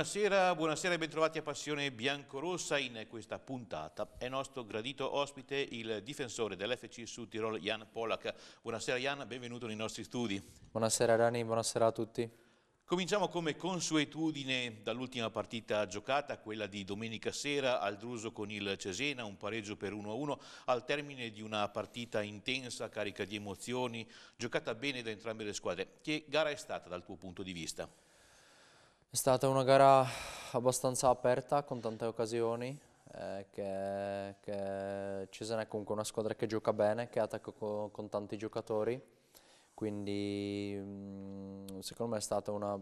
Buonasera, buonasera e bentrovati a Passione Biancorossa. In questa puntata è nostro gradito ospite il difensore dell'FC su Tirol, Jan Polak. Buonasera Jan, benvenuto nei nostri studi. Buonasera Rani, buonasera a tutti. Cominciamo come consuetudine dall'ultima partita giocata, quella di domenica sera al Druso con il Cesena, un pareggio per 1-1 al termine di una partita intensa, carica di emozioni, giocata bene da entrambe le squadre. Che gara è stata dal tuo punto di vista? È stata una gara abbastanza aperta, con tante occasioni, eh, che, che Cesena è comunque una squadra che gioca bene, che attacca con, con tanti giocatori, quindi mh, mm, secondo me è stata una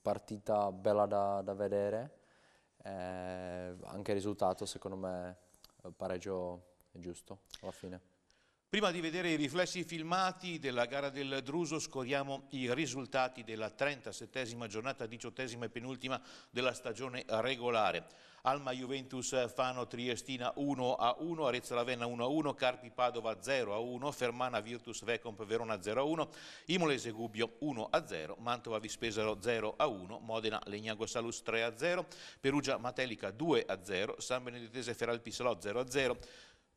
partita bella da, da vedere, eh, anche il risultato secondo me eh, pareggio è giusto alla fine. Prima di vedere i riflessi filmati della gara del Druso scoriamo i risultati della 37esima giornata, diciottesima e penultima della stagione regolare. Alma Juventus Fano Triestina 1 a 1, Arezzo Ravenna 1 a 1, Carpi Padova 0 a 1, Fermana Virtus Vecomp Verona 0 a 1, Imolese Gubbio 1 a 0, Mantova Vispesaro 0 a 1, Modena Legnago Salus 3 a 0, Perugia Matelica 2 a 0, San Benedettese Feralpisolò 0 a 0,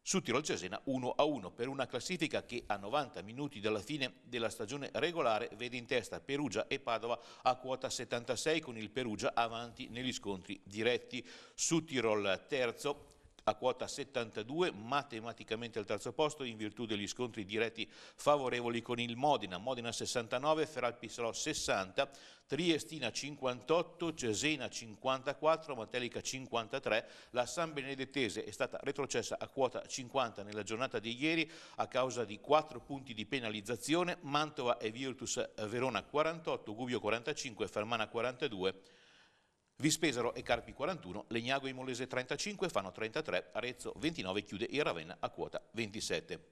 su Tirol Cesena 1-1 per una classifica che a 90 minuti dalla fine della stagione regolare vede in testa Perugia e Padova a quota 76 con il Perugia avanti negli scontri diretti. Su Tirol terzo a quota 72, matematicamente al terzo posto in virtù degli scontri diretti favorevoli con il Modena, Modena 69, Feralpisalò 60, Triestina 58, Cesena 54, Matelica 53, la San Benedettese è stata retrocessa a quota 50 nella giornata di ieri a causa di 4 punti di penalizzazione, Mantova e Virtus Verona 48, Gubbio 45, Fermana 42, Vispesaro e Carpi 41, Legnago e Molese 35 fanno 33, Arezzo 29 chiude il Ravenna a quota 27.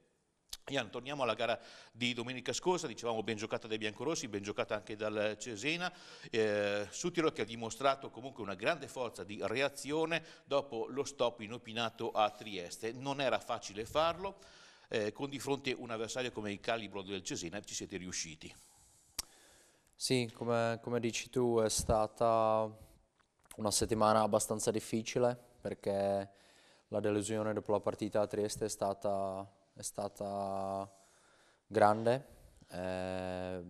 Ian, torniamo alla gara di domenica scorsa, dicevamo ben giocata dai biancorossi, ben giocata anche dal Cesena, eh, Sutiro che ha dimostrato comunque una grande forza di reazione dopo lo stop inopinato a Trieste, non era facile farlo, eh, con di fronte un avversario come il calibro del Cesena ci siete riusciti. Sì, come, come dici tu è stata una settimana abbastanza difficile perché la delusione dopo la partita a Trieste è stata, è stata grande, eh,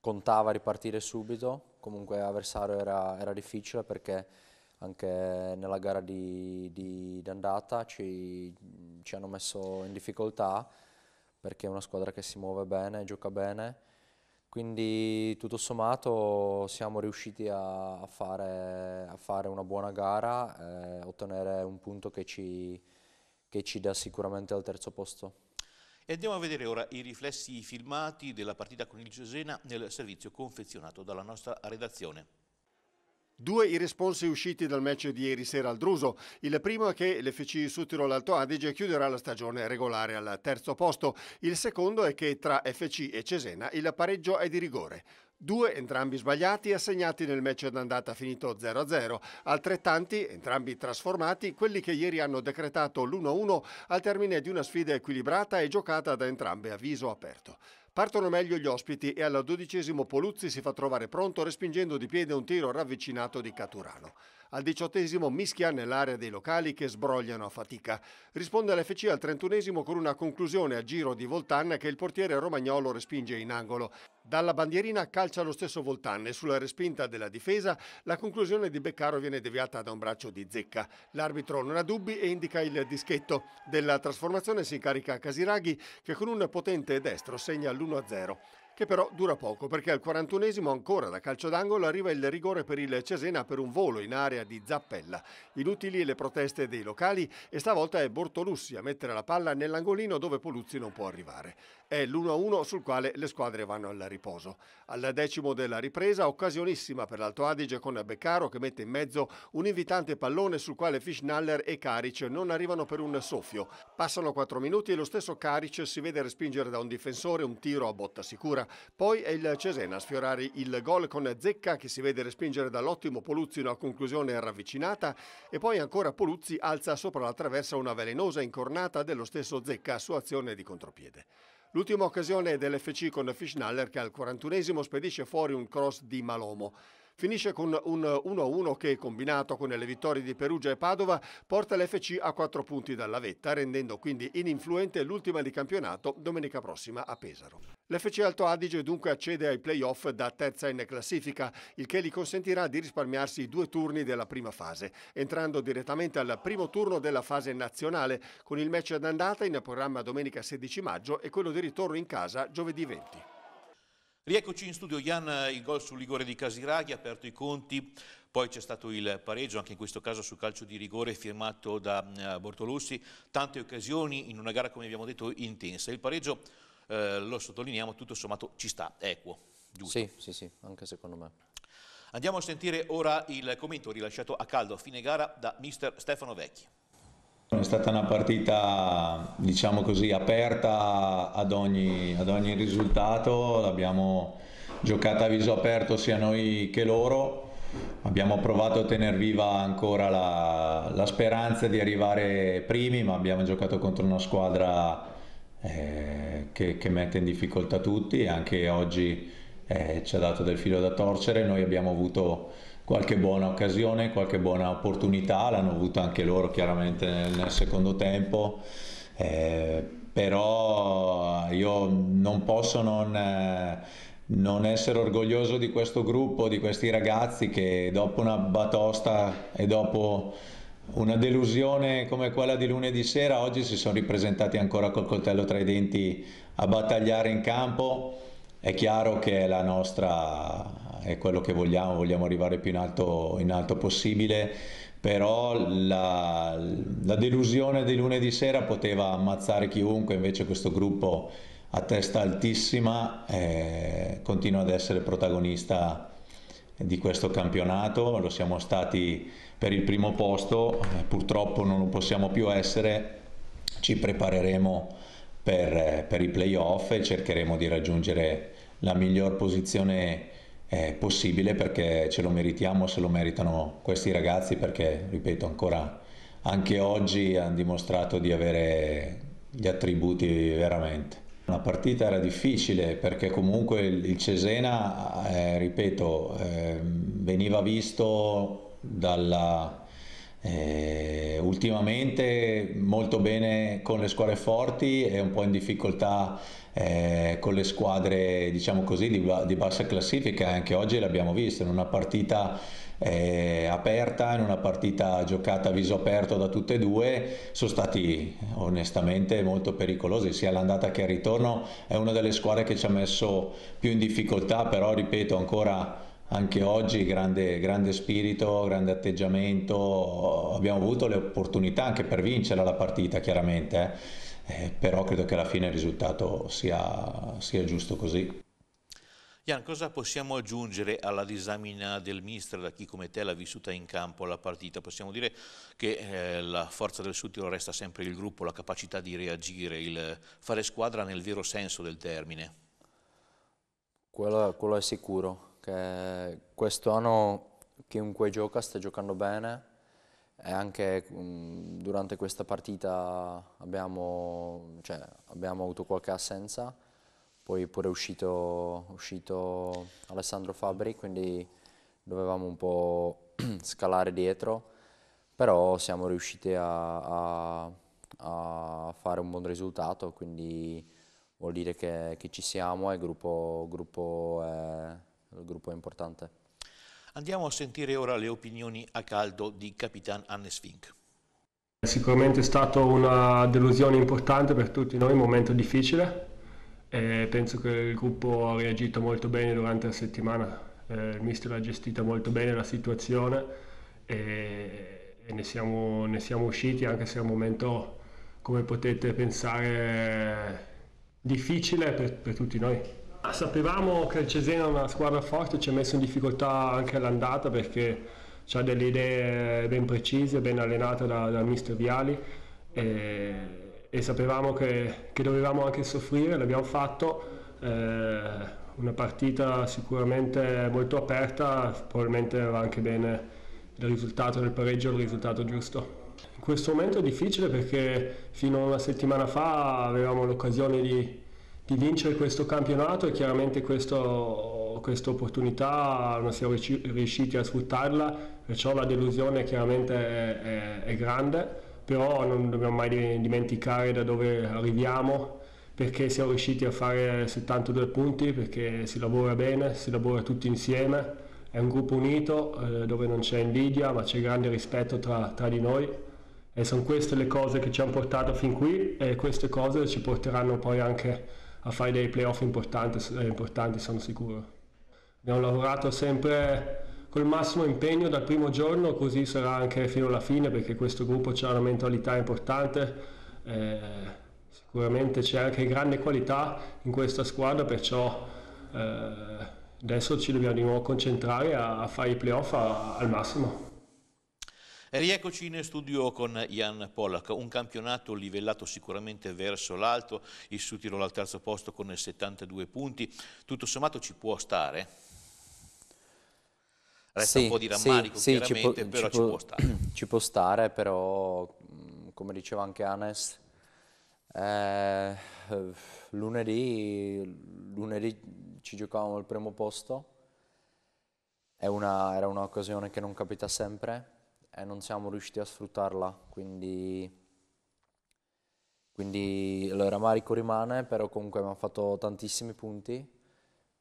contava ripartire subito, comunque avversario era, era, difficile perché anche nella gara di, di, di ci, ci hanno messo in difficoltà perché è una squadra che si muove bene, gioca bene quindi tutto sommato siamo riusciti a fare, a fare una buona gara, eh, ottenere un punto che ci, che ci dà sicuramente al terzo posto. E andiamo a vedere ora i riflessi filmati della partita con il Cesena nel servizio confezionato dalla nostra redazione. Due i responsi usciti dal match di ieri sera al Druso. Il primo è che l'FC Sutiro Alto Adige chiuderà la stagione regolare al terzo posto. Il secondo è che tra FC e Cesena il pareggio è di rigore. Due entrambi sbagliati assegnati nel match d'andata finito 0-0, altrettanti, entrambi trasformati, quelli che ieri hanno decretato l'1-1 al termine di una sfida equilibrata e giocata da entrambe a viso aperto. Partono meglio gli ospiti e alla dodicesimo Poluzzi si fa trovare pronto respingendo di piede un tiro ravvicinato di Caturano. Al diciottesimo mischia nell'area dei locali che sbrogliano a fatica. Risponde l'FC al trentunesimo con una conclusione a giro di Voltan che il portiere romagnolo respinge in angolo. Dalla bandierina calcia lo stesso Voltan e sulla respinta della difesa la conclusione di Beccaro viene deviata da un braccio di zecca. L'arbitro non ha dubbi e indica il dischetto. Della trasformazione si incarica Casiraghi che con un potente destro segna l'1-0 che però dura poco perché al 41esimo ancora da calcio d'angolo arriva il rigore per il Cesena per un volo in area di Zappella. Inutili le proteste dei locali e stavolta è Bortolussi a mettere la palla nell'angolino dove Poluzzi non può arrivare. È l'1-1 sul quale le squadre vanno al riposo. Al decimo della ripresa occasionissima per l'Alto Adige con Beccaro che mette in mezzo un invitante pallone sul quale Fischnaller e Caric non arrivano per un soffio. Passano 4 minuti e lo stesso Caric si vede respingere da un difensore un tiro a botta sicura. Ancora. Poi è il Cesena a sfiorare il gol con Zecca che si vede respingere dall'ottimo Poluzzi una conclusione ravvicinata e poi ancora Poluzzi alza sopra la traversa una velenosa incornata dello stesso Zecca su azione di contropiede. L'ultima occasione dell'FC con Fischnaller che al 41 spedisce fuori un cross di Malomo. Finisce con un 1-1 che, combinato con le vittorie di Perugia e Padova, porta l'FC a 4 punti dalla vetta, rendendo quindi ininfluente l'ultima di campionato domenica prossima a Pesaro. L'FC Alto Adige dunque accede ai playoff da terza in classifica, il che gli consentirà di risparmiarsi i due turni della prima fase, entrando direttamente al primo turno della fase nazionale, con il match d'andata in programma domenica 16 maggio e quello di ritorno in casa giovedì 20. Rieccoci in studio, Jan, il gol sul rigore di Casiraghi aperto i conti, poi c'è stato il pareggio, anche in questo caso su calcio di rigore firmato da eh, Bortolussi, tante occasioni in una gara, come abbiamo detto, intensa. Il pareggio eh, lo sottolineiamo, tutto sommato ci sta, equo, giusto? Sì, sì, sì, anche secondo me. Andiamo a sentire ora il commento rilasciato a caldo a fine gara da mister Stefano Vecchi. È stata una partita, diciamo così, aperta ad ogni, ad ogni risultato, l'abbiamo giocata a viso aperto sia noi che loro, abbiamo provato a tenere viva ancora la, la speranza di arrivare primi, ma abbiamo giocato contro una squadra eh, che, che, mette in difficoltà tutti e anche oggi eh, ci ha dato del filo da torcere, noi abbiamo avuto qualche buona occasione, qualche buona opportunità, l'hanno avuta anche loro chiaramente nel, nel secondo tempo, eh, però io non posso non eh, non essere orgoglioso di questo gruppo, di questi ragazzi che dopo una batosta e dopo una delusione come quella di lunedì sera, oggi si sono ripresentati ancora col coltello tra i denti a battagliare in campo, è chiaro che la nostra è quello che vogliamo, vogliamo arrivare più in alto, in alto possibile, però la, la delusione di lunedì sera poteva ammazzare chiunque, invece questo gruppo a testa altissima eh, continua ad essere protagonista di questo campionato, lo siamo stati per il primo posto, eh, purtroppo non lo possiamo più essere, ci prepareremo per, eh, per i playoff e cercheremo di raggiungere la miglior posizione eh, possibile perché ce lo meritiamo, se lo meritano questi ragazzi perché, ripeto, ancora anche oggi hanno dimostrato di avere gli attributi veramente. La partita era difficile perché comunque il Cesena, eh, ripeto, eh, veniva visto dalla, eh, ultimamente molto bene con le squadre forti e un po' in difficoltà eh, con le squadre diciamo così, di, di bassa classifica, anche oggi l'abbiamo visto in una partita eh, aperta, in una partita giocata a viso aperto da tutte e due, sono stati onestamente molto pericolosi, sia l'andata che il ritorno, è una delle squadre che ci ha messo più in difficoltà, però ripeto ancora anche oggi grande, grande, spirito, grande atteggiamento, abbiamo avuto le opportunità anche per vincere la partita chiaramente, eh? Eh, però credo che alla fine il risultato sia, sia giusto così. Gian, cosa possiamo aggiungere alla disamina del mister da chi come te l'ha vissuta in campo la partita? Possiamo dire che eh, la forza del Sud Tirol resta sempre il gruppo, la capacità di reagire, il fare squadra nel vero senso del termine? Quello, quello è sicuro, che quest'anno chiunque gioca sta giocando bene e anche um, durante questa partita abbiamo, cioè, abbiamo avuto qualche assenza poi pure è uscito, uscito Alessandro Fabri, quindi dovevamo un po' scalare dietro, però siamo riusciti a, a, a, fare un buon risultato, quindi vuol dire che, che ci siamo e il gruppo, gruppo è, il gruppo è importante. Andiamo a sentire ora le opinioni a caldo di Capitan Hannes Fink. Sicuramente è stata una delusione importante per tutti noi, un momento difficile, eh, penso che il gruppo ha reagito molto bene durante la settimana, eh, il mister ha gestito molto bene la situazione e, e ne, siamo, ne, siamo, usciti anche se è un momento, come potete pensare, difficile per, per tutti noi. Sapevamo che il Cesena è una squadra forte, ci ha messo in difficoltà anche all'andata perché ha delle idee ben precise, ben allenate dal da mister Viali. E e sapevamo che, che dovevamo anche soffrire, l'abbiamo fatto, eh, una partita sicuramente molto aperta, probabilmente va anche bene il risultato del pareggio, il risultato giusto. In questo momento è difficile perché fino a una settimana fa avevamo l'occasione di, di, vincere questo campionato e chiaramente questo, questa opportunità non siamo riusciti a sfruttarla, perciò la delusione chiaramente è, è, è grande però non dobbiamo mai dimenticare da dove arriviamo perché siamo riusciti a fare 72 punti, perché si lavora bene, si lavora tutti insieme, è un gruppo unito eh, dove non c'è invidia ma c'è grande rispetto tra, tra di noi e sono queste le cose che ci hanno portato fin qui e queste cose ci porteranno poi anche a fare dei playoff importanti, importanti sono sicuro. Abbiamo lavorato sempre col massimo impegno dal primo giorno, così sarà anche fino alla fine perché questo gruppo ha una mentalità importante, eh, sicuramente c'è anche grande qualità in questa squadra, perciò eh, adesso ci dobbiamo di nuovo concentrare a, a fare i playoff a, al massimo. Rieccoci in studio con Jan Pollack, un campionato livellato sicuramente verso l'alto, il Sutiro al terzo posto con 72 punti, tutto sommato ci può stare? Resta sì, un po' di rammarico sì, sì, ci però ci può, ci può, stare. Ci può stare, però mm, come diceva anche Anes, eh, lunedì, lunedì, ci giocavamo il primo posto, una, era un'occasione che non capita sempre e non siamo riusciti a sfruttarla, quindi... Quindi il rammarico rimane, però comunque abbiamo fatto tantissimi punti.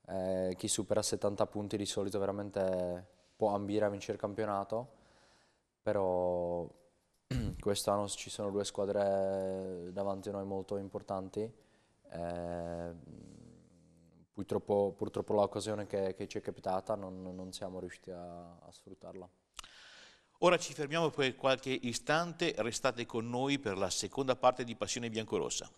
Eh, chi supera 70 punti di solito veramente può ambire a vincere il campionato, però quest'anno ci sono due squadre davanti a noi molto importanti. Eh, purtroppo, purtroppo l'occasione che, che, ci è capitata non, non siamo riusciti a, a sfruttarla. Ora ci fermiamo per qualche istante, restate con noi per la seconda parte di Passione Biancorossa.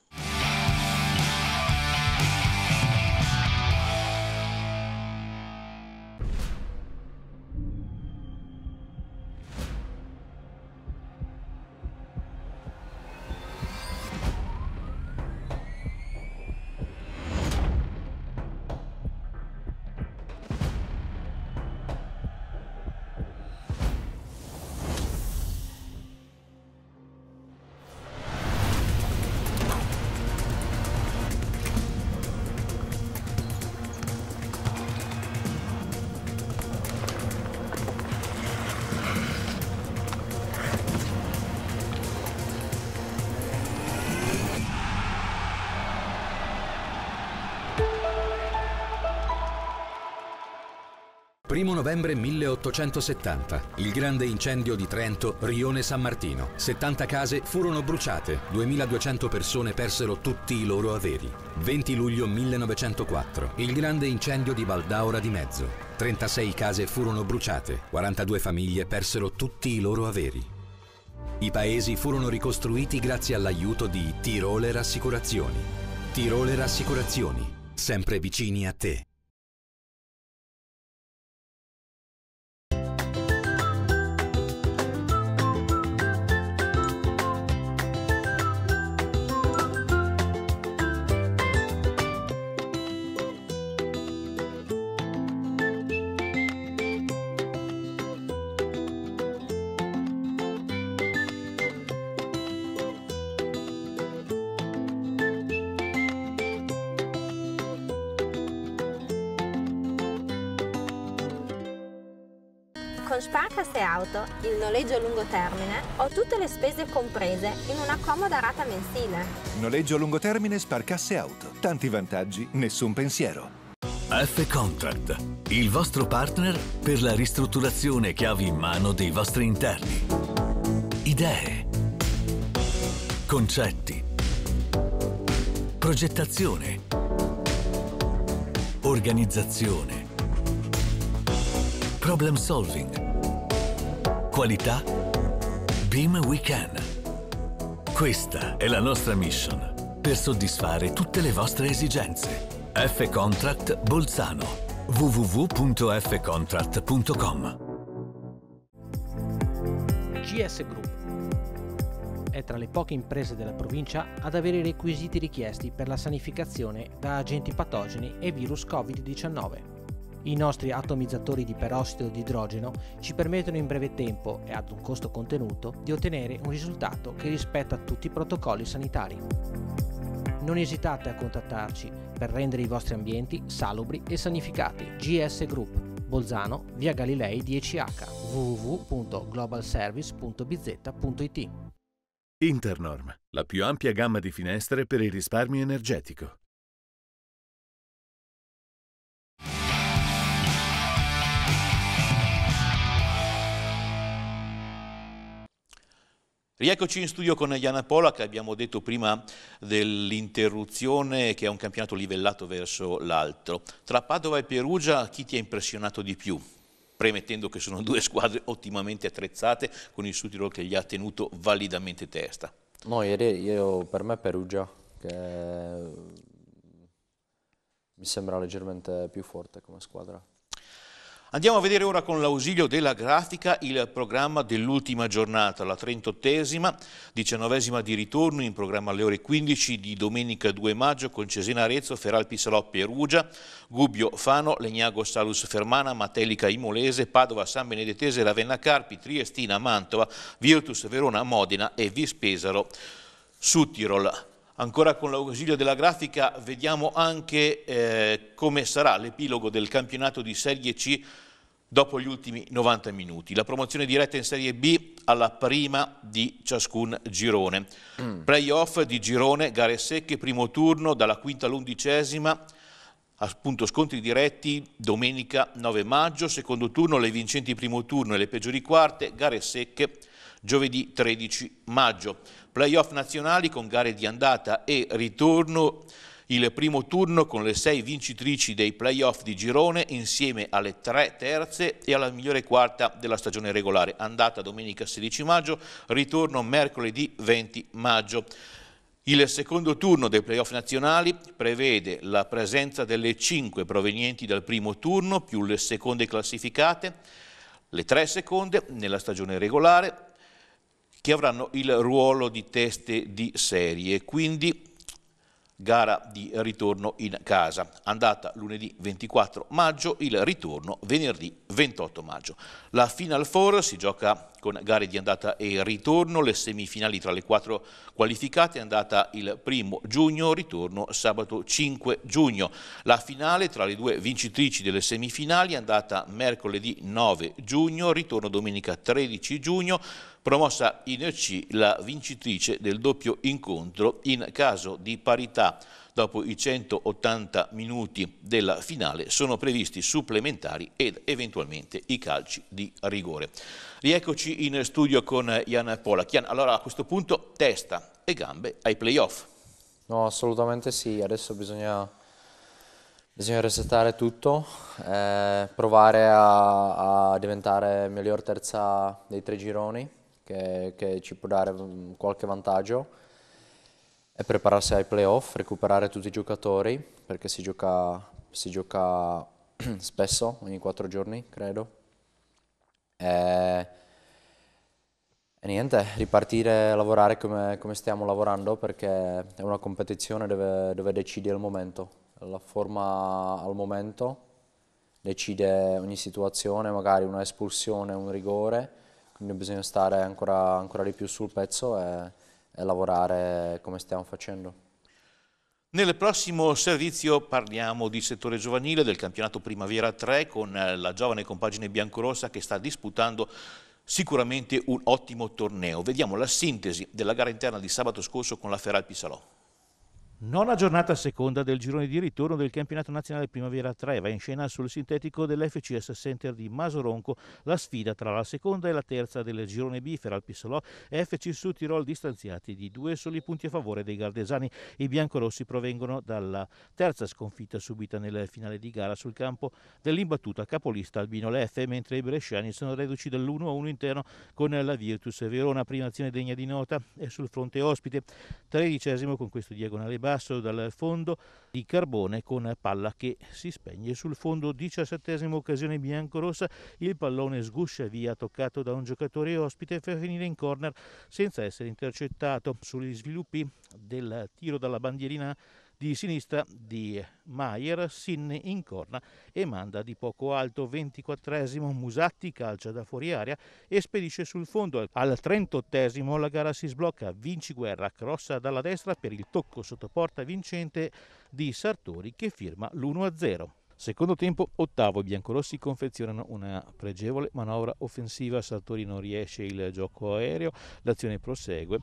1 novembre 1870, il grande incendio di Trento, Rione San Martino. 70 case furono bruciate, 2200 persone persero tutti i loro averi. 20 luglio 1904, il grande incendio di Valdaura di Mezzo. 36 case furono bruciate, 42 famiglie persero tutti i loro averi. I paesi furono ricostruiti grazie all'aiuto di Tirole Rassicurazioni. Tirole Rassicurazioni, sempre vicini a te. Con Sparkasse Auto, il noleggio a lungo termine, ho tutte le spese comprese in una comoda rata mensile. Noleggio a lungo termine Sparkasse Auto. Tanti vantaggi, nessun pensiero. F Contract, il vostro partner per la ristrutturazione chiavi in mano dei vostri interni. Idee, concetti, progettazione, organizzazione Problem solving. Qualità. Beam We Can. Questa è la nostra mission per soddisfare tutte le vostre esigenze. F-Contract Bolzano www.fcontract.com GS Group è tra le poche imprese della provincia ad avere i requisiti richiesti per la sanificazione da agenti patogeni e virus Covid-19. I nostri atomizzatori di perossido di idrogeno ci permettono in breve tempo e ad un costo contenuto di ottenere un risultato che rispetta tutti i protocolli sanitari. Non esitate a contattarci per rendere i vostri ambienti salubri e sanificati. GS Group, Bolzano, via Galilei 10H, www.globalservice.bz.it. Internorm, la più ampia gamma di finestre per il risparmio energetico Rieccoci in studio con Iana Pola che abbiamo detto prima dell'interruzione che è un campionato livellato verso l'alto. Tra Padova e Perugia chi ti ha impressionato di più? Premettendo che sono due squadre ottimamente attrezzate con il Sutiro che gli ha tenuto validamente testa. No, ieri io, per me Perugia che mi sembra leggermente più forte come squadra. Andiamo a vedere ora con l'ausilio della grafica il programma dell'ultima giornata, la 38esima, 19esima di ritorno in programma alle ore 15 di domenica 2 maggio con Cesena Arezzo, Feralpi Salò Perugia, Gubbio Fano, Legnago Salus Fermana, Matelica Imolese, Padova San Benedettese, Ravenna Carpi, Triestina Mantova, Virtus Verona Modena e Vispesaro Suttirol. Ancora con l'ausilio della grafica vediamo anche eh, come sarà l'epilogo del campionato di Serie C dopo gli ultimi 90 minuti. La promozione diretta in Serie B alla prima di ciascun girone. Mm. Playoff di girone, gare secche, primo turno dalla quinta all'undicesima, appunto scontri diretti domenica 9 maggio, secondo turno le vincenti primo turno e le peggiori quarte, gare secche giovedì 13 maggio. Playoff nazionali con gare di andata e ritorno il primo turno con le sei vincitrici dei playoff di girone insieme alle tre terze e alla migliore quarta della stagione regolare. Andata domenica 16 maggio, ritorno mercoledì 20 maggio. Il secondo turno dei playoff nazionali prevede la presenza delle cinque provenienti dal primo turno più le seconde classificate, le tre seconde nella stagione regolare che avranno il ruolo di teste di serie. Quindi gara di ritorno in casa, andata lunedì 24 maggio, il ritorno venerdì 28 maggio. La Final Four si gioca con gare di andata e ritorno, le semifinali tra le quattro qualificate, andata il primo giugno, ritorno sabato 5 giugno. La finale tra le due vincitrici delle semifinali, andata mercoledì 9 giugno, ritorno domenica 13 giugno, promossa in C la vincitrice del doppio incontro in caso di parità. Dopo i 180 minuti della finale sono previsti supplementari ed eventualmente i calci di rigore. Rieccoci in studio con Ian Pola. Ian, allora a questo punto testa e gambe ai playoff. No, assolutamente sì, adesso bisogna, bisogna resettare tutto, eh, provare a, a diventare miglior terza dei tre gironi che, che ci può dare mm, qualche vantaggio e prepararsi ai playoff, recuperare tutti i giocatori, perché si gioca, si gioca spesso, ogni quattro giorni, credo. E, e niente, ripartire a lavorare come, come, stiamo lavorando, perché è una competizione dove, dove decide il momento. La forma al momento decide ogni situazione, magari una espulsione, un rigore, quindi bisogna stare ancora, ancora di più sul pezzo e, e lavorare come stiamo facendo. Nel prossimo servizio parliamo di settore giovanile del campionato Primavera 3 con eh, la giovane compagine biancorossa che sta disputando sicuramente un ottimo torneo. Vediamo la sintesi della gara interna di sabato scorso con la Ferral Pisalò. Nona giornata seconda del girone di ritorno del campionato nazionale Primavera 3 va in scena sul sintetico dell'FCS Center di Masoronco la sfida tra la seconda e la terza del girone B Feralpisolò e FC su Tirol distanziati di due soli punti a favore dei gardesani. I biancorossi provengono dalla terza sconfitta subita nel finale di gara sul campo dell'imbattuta capolista Albino Leffe, mentre i bresciani sono reduci dall'1-1 interno con la Virtus Verona, prima azione degna di nota e sul fronte ospite. Tredicesimo con questo diagonale basso dal fondo di Carbone con palla che si spegne sul fondo. 17 occasione biancorossa, il pallone sguscia via toccato da un giocatore ospite per finire in corner senza essere intercettato. Sugli sviluppi del tiro dalla bandierina di sinistra di Maier, Sinne incorna e manda di poco alto 24esimo Musatti calcia da fuori aria e spedisce sul fondo al 38esimo la gara si sblocca, Vinci Guerra crossa dalla destra per il tocco sottoporta vincente di Sartori che firma l'1-0. Secondo tempo, ottavo, i biancorossi confezionano una pregevole manovra offensiva, Sartori non riesce il gioco aereo, l'azione prosegue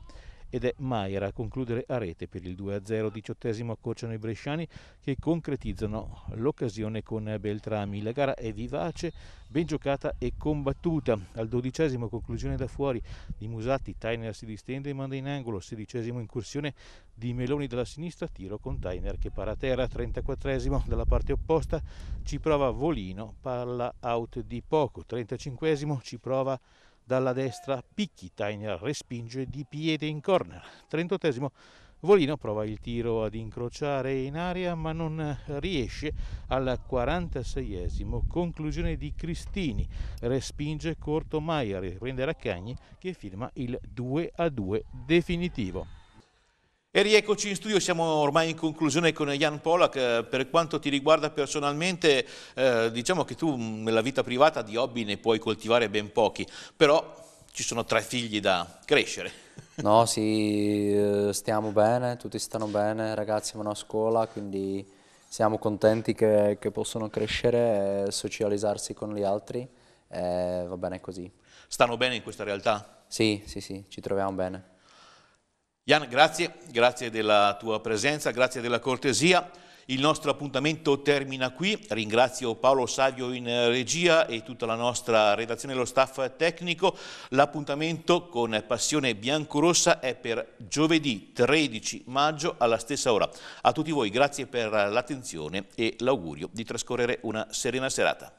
ed è Maira a concludere a rete per il 2-0 diciottesimo accorciano i bresciani che concretizzano l'occasione con Beltrami. La gara è vivace, ben giocata e combattuta. Al dodicesimo conclusione da fuori di Musatti, Tainer si distende e manda in angolo, sedicesimo incursione di Meloni dalla sinistra, tiro con Tainer che para a terra, 34esimo dalla parte opposta ci prova Volino, palla out di poco, 35esimo ci prova dalla destra Picchi, Tainer respinge di piede in corner. 38 Volino prova il tiro ad incrociare in aria ma non riesce al 46esimo. Conclusione di Cristini, respinge Corto Maier, riprende Raccagni che firma il 2 a 2 definitivo. E rieccoci in studio, siamo ormai in conclusione con Jan Polak, eh, per quanto ti riguarda personalmente, eh, diciamo che tu mm, nella vita privata di hobby ne puoi coltivare ben pochi, però ci sono tre figli da crescere. No, sì, eh, stiamo bene, tutti stanno bene, i ragazzi vanno a scuola, quindi siamo contenti che, che possono crescere e socializzarsi con gli altri, va bene così. Stanno bene in questa realtà? Sì, sì, sì, ci troviamo bene. Ian, grazie, grazie della tua presenza, grazie della cortesia. Il nostro appuntamento termina qui, ringrazio Paolo Savio in regia e tutta la nostra redazione e lo staff tecnico. L'appuntamento con Passione Biancorossa è per giovedì 13 maggio alla stessa ora. A tutti voi grazie per l'attenzione e l'augurio di trascorrere una serena serata.